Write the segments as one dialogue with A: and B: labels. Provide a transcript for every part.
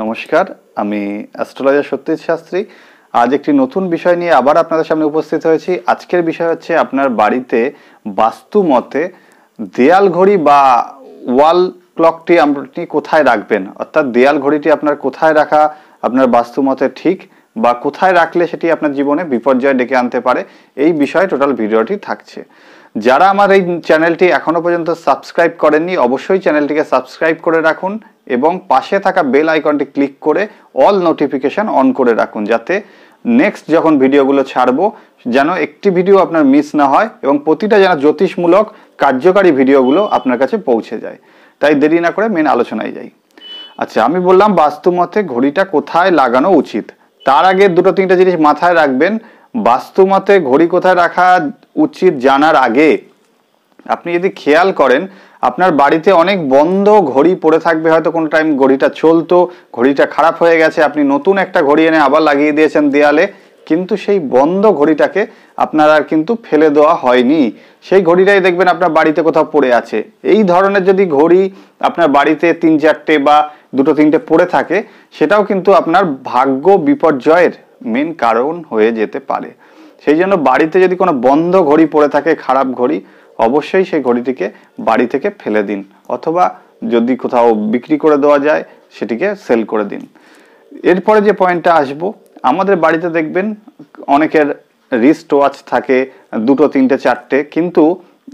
A: নমস্কার আমি অ্যাস্ট্রোলজার সত্যজিৎ শাস্ত্রী আজ একটি নতুন বিষয় নিয়ে আবার আপনাদের সামনে উপস্থিত হয়েছি আজকের বিষয় হচ্ছে আপনার বাড়িতে বাস্তু মতে দেয়াল ঘড়ি বা ওয়াল ক্লকটি আপনি কোথায় রাখবেন অর্থাৎ দেয়াল ঘড়িটি আপনার কোথায় রাখা আপনার বাস্তু মতে ঠিক বা কোথায় রাখলে সেটি আপনার জীবনে বিপর্যয় ডেকে আনতে পারে এই বিষয়ে টোটাল ভিডিওটি থাকছে যারা আমার এই চ্যানেলটি এখনও পর্যন্ত সাবস্ক্রাইব করেননি অবশ্যই চ্যানেলটিকে সাবস্ক্রাইব করে রাখুন এবং পাশে থাকা বেল আইকনটি ক্লিক করে অল নোটিফিকেশান অন করে রাখুন যাতে নেক্সট যখন ভিডিওগুলো ছাড়বো যেন একটি ভিডিও আপনার মিস না হয় এবং প্রতিটা যেন জ্যোতিষমূলক কার্যকারী ভিডিওগুলো আপনার কাছে পৌঁছে যায় তাই দেরি না করে মেন আলোচনায় যাই আচ্ছা আমি বললাম বাস্তুমতে ঘড়িটা কোথায় লাগানো উচিত তার আগে দুটো তিনটা জিনিস মাথায় রাখবেন বাস্তুমতে ঘড়ি কোথায় রাখা উচিত জানার আগে আপনি যদি খেয়াল করেন আপনার বাড়িতে অনেক বন্ধ ঘড়ি পড়ে থাকবে হয়তো কোনো টাইম ঘড়িটা চলতো ঘড়িটা খারাপ হয়ে গেছে আপনি নতুন একটা ঘড়ি এনে আবার লাগিয়ে দিয়েছেন দেয়ালে কিন্তু সেই বন্ধ ঘড়িটাকে আপনার আর কিন্তু ফেলে দেওয়া হয়নি সেই ঘড়িটাই দেখবেন আপনার বাড়িতে কোথাও পড়ে আছে এই ধরনের যদি ঘড়ি আপনার বাড়িতে তিন চারটে বা দুটো তিনটে পড়ে থাকে সেটাও কিন্তু আপনার ভাগ্য বিপর্যয়ের মেন কারণ হয়ে যেতে পারে সেই জন্য বাড়িতে যদি কোনো বন্ধ ঘড়ি পড়ে থাকে খারাপ ঘড়ি অবশ্যই সেই ঘড়িটিকে বাড়ি থেকে ফেলে দিন অথবা যদি কোথাও বিক্রি করে দেওয়া যায় সেটিকে সেল করে দিন এরপরে যে পয়েন্টটা আসবো আমাদের বাড়িতে দেখবেন অনেকের রিস্ট ওয়াচ থাকে দুটো তিনটে চারটে কিন্তু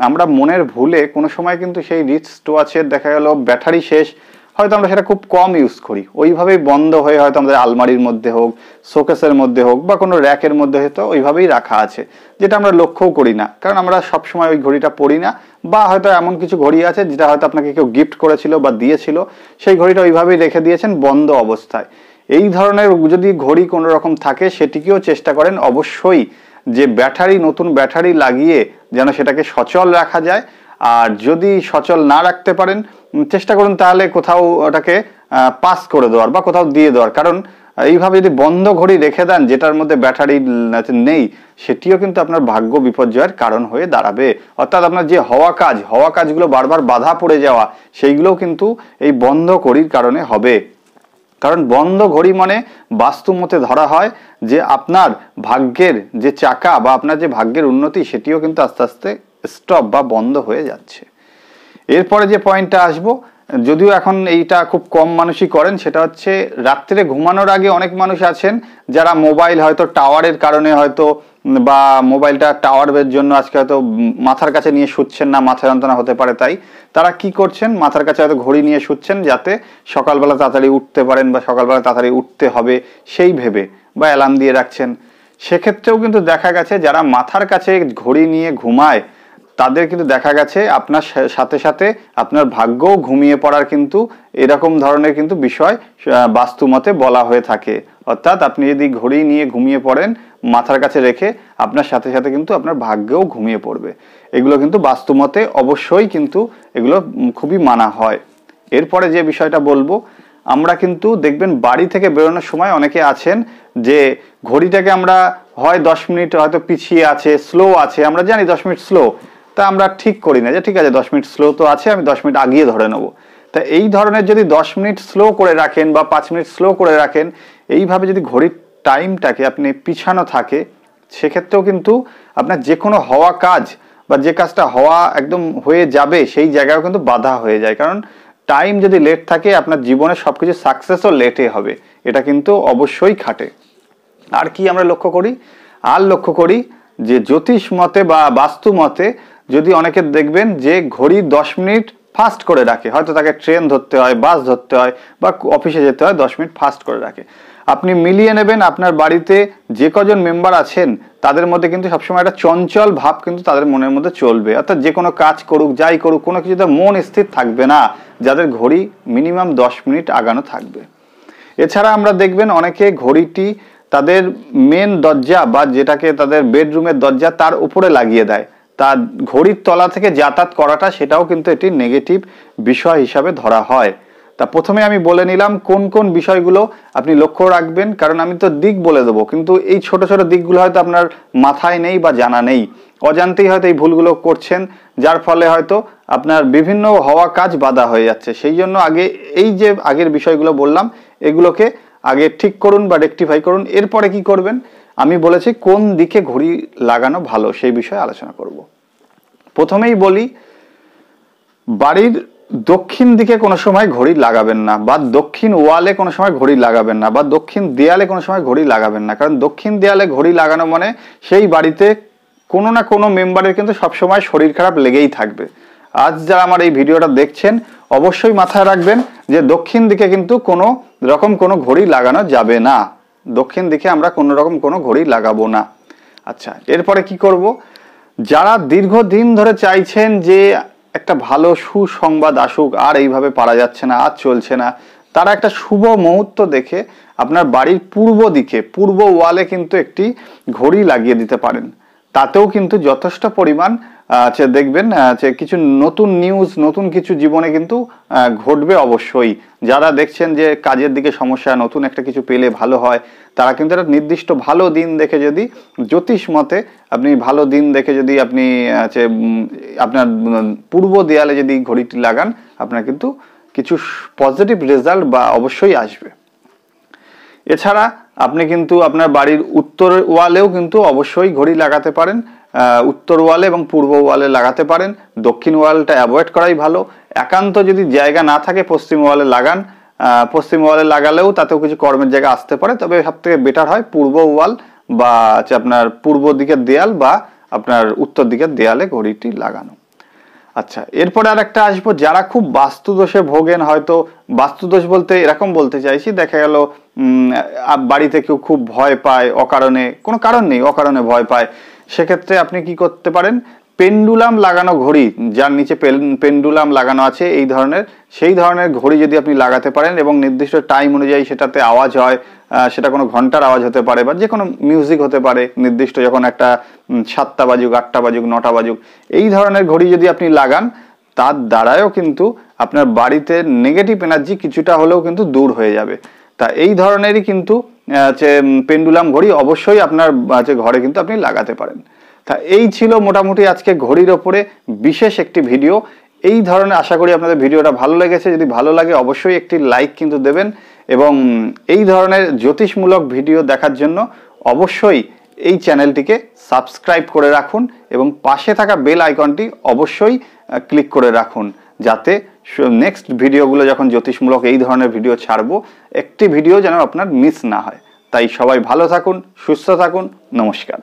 A: আমরা মনের ভুলে কোনো সময় কিন্তু সেই রিস্ট ওয়াচের দেখা গেল ব্যাটারি শেষ হয়তো আমরা সেটা খুব কম ইউজ করি ওইভাবেই বন্ধ হয়ে হয়তো আমাদের আলমারির মধ্যে হোক শোকেসের মধ্যে হোক বা কোনো র্যাকের মধ্যে হয়তো ওইভাবেই রাখা আছে যেটা আমরা লক্ষ্যও করি না কারণ আমরা সবসময় ওই ঘড়িটা পড়ি না বা হয়তো এমন কিছু ঘড়ি আছে যেটা হয়তো আপনাকে কেউ গিফট করেছিল বা দিয়েছিল সেই ঘড়িটা ওইভাবেই রেখে দিয়েছেন বন্ধ অবস্থায় এই ধরনের যদি ঘড়ি কোনো রকম থাকে সেটিকেও চেষ্টা করেন অবশ্যই যে ব্যাটারি নতুন ব্যাটারি লাগিয়ে যেন সেটাকে সচল রাখা যায় আর যদি সচল না রাখতে পারেন চেষ্টা করুন তাহলে কোথাও ওটাকে পাস করে দেওয়ার বা কোথাও দিয়ে দেওয়ার কারণ এইভাবে যদি বন্ধ ঘড়ি রেখে দেন যেটার মধ্যে ব্যাটারি নেই সেটিও কিন্তু আপনার ভাগ্য বিপর্যয়ের কারণ হয়ে দাঁড়াবে অর্থাৎ আপনার যে হওয়া কাজ হওয়া কাজগুলো বারবার বাধা পড়ে যাওয়া সেইগুলোও কিন্তু এই বন্ধ ঘড়ির কারণে হবে কারণ বন্ধ ঘড়ি মানে বাস্তু মতে ধরা হয় যে আপনার ভাগ্যের যে চাকা বা আপনার যে ভাগ্যের উন্নতি সেটিও কিন্তু আস্তে আস্তে স্টপ বা বন্ধ হয়ে যাচ্ছে এরপরে যে পয়েন্টটা আসবো যদিও এখন এইটা খুব কম মানুষই করেন সেটা হচ্ছে রাত্রে ঘুমানোর আগে অনেক মানুষ আছেন যারা মোবাইল হয়তো টাওয়ারের কারণে হয়তো বা মোবাইলটা টাওয়ারের জন্য আজকে হয়তো মাথার কাছে নিয়ে শুচ্ছেন না মাথা যন্ত্রণা হতে পারে তাই তারা কি করছেন মাথার কাছে হয়তো ঘড়ি নিয়ে শুচ্ছেন যাতে সকালবেলা তাড়াতাড়ি উঠতে পারেন বা সকালবেলা তাড়াতাড়ি উঠতে হবে সেই ভেবে বা অ্যালার্ম দিয়ে রাখছেন সেক্ষেত্রেও কিন্তু দেখা গেছে যারা মাথার কাছে ঘড়ি নিয়ে ঘুমায় তাদের কিন্তু দেখা গেছে আপনার সাথে সাথে আপনার ভাগ্যও ঘুমিয়ে পড়ার কিন্তু এরকম ধরনের কিন্তু বিষয় বাস্তুমতে বলা হয়ে থাকে অর্থাৎ আপনি যদি ঘড়ি নিয়ে ঘুমিয়ে পড়েন মাথার কাছে রেখে আপনার সাথে সাথে কিন্তু আপনার ভাগ্যেও ঘুমিয়ে পড়বে এগুলো কিন্তু বাস্তুমতে অবশ্যই কিন্তু এগুলো খুবই মানা হয় এরপরে যে বিষয়টা বলবো আমরা কিন্তু দেখবেন বাড়ি থেকে বেরোনোর সময় অনেকে আছেন যে ঘড়িটাকে আমরা হয় দশ মিনিট হয়তো পিছিয়ে আছে স্লো আছে আমরা জানি দশ মিনিট স্লো তা আমরা ঠিক করি না যে ঠিক আছে দশ মিনিট স্লো তো আছে আমি দশ মিনিট আগিয়ে ধরে নেব তা এই ধরনের যদি দশ মিনিট স্লো করে রাখেন বা পাঁচ মিনিট স্লো করে রাখেন এইভাবে যদি ঘড়ির টাইমটাকে আপনি পিছানো থাকে সেক্ষেত্রেও কিন্তু আপনার যে কোনো হওয়া কাজ বা যে কাজটা হওয়া একদম হয়ে যাবে সেই জায়গাও কিন্তু বাধা হয়ে যায় কারণ টাইম যদি লেট থাকে আপনার জীবনে সব কিছু সাকসেসও লেটে হবে এটা কিন্তু অবশ্যই খাটে আর কি আমরা লক্ষ্য করি আর লক্ষ্য করি যে জ্যোতিষ মতে বা বাস্তু মতে যদি অনেকে দেখবেন যে ঘড়ি দশ মিনিট ফাস্ট করে রাখে হয়তো তাকে ট্রেন ধরতে হয় বাস ধরতে হয় বা অফিসে যেতে হয় দশ মিনিট ফাস্ট করে রাখে আপনি মিলিয়ে নেবেন আপনার বাড়িতে যে কজন মেম্বার আছেন তাদের মধ্যে কিন্তু সবসময় একটা চঞ্চল ভাব কিন্তু তাদের মনের মধ্যে চলবে অর্থাৎ যে কোনো কাজ করুক যাই করুক কোনো কিছুতে মন স্থির থাকবে না যাদের ঘড়ি মিনিমাম দশ মিনিট আগানো থাকবে এছাড়া আমরা দেখবেন অনেকে ঘড়িটি তাদের মেন দরজা বা যেটাকে তাদের বেডরুমের দরজা তার উপরে লাগিয়ে দেয় তা ঘড়ির তলা থেকে যাতায়াত করাটা সেটাও কিন্তু এটি নেগেটিভ বিষয় হিসাবে ধরা হয় তা প্রথমে আমি বলে নিলাম কোন কোন বিষয়গুলো আপনি লক্ষ্য রাখবেন কারণ আমি তো দিক বলে দেবো কিন্তু এই ছোট ছোট দিকগুলো হয়তো আপনার মাথায় নেই বা জানা নেই অজান্তেই হয়তো এই ভুলগুলো করছেন যার ফলে হয়তো আপনার বিভিন্ন হওয়া কাজ বাধা হয়ে যাচ্ছে সেই জন্য আগে এই যে আগের বিষয়গুলো বললাম এগুলোকে আগে ঠিক করুন বা রেকটিফাই করুন এরপরে কি করবেন আমি বলেছি কোন দিকে ঘড়ি লাগানো ভালো সেই বিষয়ে আলোচনা করব প্রথমেই বলি বাড়ির দক্ষিণ দিকে কোনো সময় ঘড়ি লাগাবেন না বা দক্ষিণ ওয়ালে কোনো সময় ঘড়ি লাগাবেন না বা দক্ষিণ দেয়ালে কোনো সময় ঘড়ি লাগাবেন না কারণ দক্ষিণ দেয়ালে ঘড়ি লাগানো মানে সেই বাড়িতে কোনো না কোনো মেম্বারের কিন্তু সবসময় শরীর খারাপ লেগেই থাকবে আজ যারা আমার এই ভিডিওটা দেখছেন অবশ্যই মাথায় রাখবেন যে দক্ষিণ দিকে কিন্তু কোনো রকম কোনো ঘড়ি লাগানো যাবে না দক্ষিণ দিকে আমরা কোনো রকম কোনো ঘড়ি লাগাবো না আচ্ছা এরপরে কি করব যারা দীর্ঘদিন ধরে চাইছেন যে একটা ভালো সুসংবাদ আসুক আর এইভাবে পারা যাচ্ছে না আর চলছে না তারা একটা শুভ মুহূর্ত দেখে আপনার বাড়ির পূর্ব দিকে পূর্ব ওয়ালে কিন্তু একটি ঘড়ি লাগিয়ে দিতে পারেন তাতেও কিন্তু যথেষ্ট পরিমাণ আচ্ছা দেখবেন আচ্ছা কিছু নতুন নিউজ নতুন কিছু জীবনে কিন্তু ঘটবে অবশ্যই যারা দেখছেন যে কাজের দিকে সমস্যা নতুন একটা কিছু পেলে ভালো হয় তারা কিন্তু একটা নির্দিষ্ট ভালো দিন দেখে যদি জ্যোতিষ মতে আপনি ভালো দিন দেখে যদি আপনি আছে আচ্ছা, আপনার পূর্ব দেয়ালে যদি ঘড়িটি লাগান আপনার কিন্তু কিছু পজিটিভ রেজাল্ট বা অবশ্যই আসবে এছাড়া আপনি কিন্তু আপনার বাড়ির উত্তর ওয়ালেও কিন্তু অবশ্যই ঘড়ি লাগাতে পারেন উত্তর ওয়ালে এবং পূর্ব ওয়ালে লাগাতে পারেন দক্ষিণ ওয়ালটা অ্যাভয়েড করাই ভালো একান্ত যদি জায়গা না থাকে পশ্চিম ওয়ালে লাগান পশ্চিম ওয়ালে লাগালেও তাতেও কিছু কর্মের জায়গা আসতে পারে তবে সব থেকে বেটার হয় পূর্ব ওয়াল বা হচ্ছে আপনার পূর্ব দিকের দেয়াল বা আপনার উত্তর দিকের দেয়ালে ঘড়িটি লাগানো আচ্ছা এরপরে আর একটা আসবো যারা খুব বাস্তুদোষে ভোগেন হয়তো বাস্তুদোষ বলতে এরকম বলতে চাইছি দেখা গেল বাড়িতে কেউ খুব ভয় পায় অকারণে কোনো কারণ নেই অকারণে ভয় পায় সেক্ষেত্রে আপনি কি করতে পারেন পেন্ডুলাম লাগানো ঘড়ি যার নিচে পেন্ডুলাম লাগানো আছে এই ধরনের সেই ধরনের ঘড়ি যদি আপনি লাগাতে পারেন এবং নির্দিষ্ট টাইম অনুযায়ী সেটাতে আওয়াজ হয় সেটা কোনো ঘন্টার আওয়াজ হতে পারে বা যে কোনো মিউজিক হতে পারে নির্দিষ্ট যখন একটা সাতটা বাজুক আটটা বাজুক নটা বাজুক এই ধরনের ঘড়ি যদি আপনি লাগান তার দ্বারাও কিন্তু আপনার বাড়িতে নেগেটিভ এনার্জি কিছুটা হলেও কিন্তু দূর হয়ে যাবে তা এই ধরনেরই কিন্তু হচ্ছে পেন্ডুলাম ঘড়ি অবশ্যই আপনার হচ্ছে ঘরে কিন্তু আপনি লাগাতে পারেন তা এই ছিল মোটামুটি আজকে ঘড়ির ওপরে বিশেষ একটি ভিডিও এই ধরনের আশা করি আপনাদের ভিডিওটা ভালো লেগেছে যদি ভালো লাগে অবশ্যই একটি লাইক কিন্তু দেবেন এবং এই ধরনের জ্যোতিষমূলক ভিডিও দেখার জন্য অবশ্যই এই চ্যানেলটিকে সাবস্ক্রাইব করে রাখুন এবং পাশে থাকা বেল আইকনটি অবশ্যই ক্লিক করে রাখুন যাতে নেক্সট ভিডিওগুলো যখন জ্যোতিষমূলক এই ধরনের ভিডিও ছাড়বো একটি ভিডিও যেন আপনার মিস না হয় তাই সবাই ভালো থাকুন সুস্থ থাকুন নমস্কার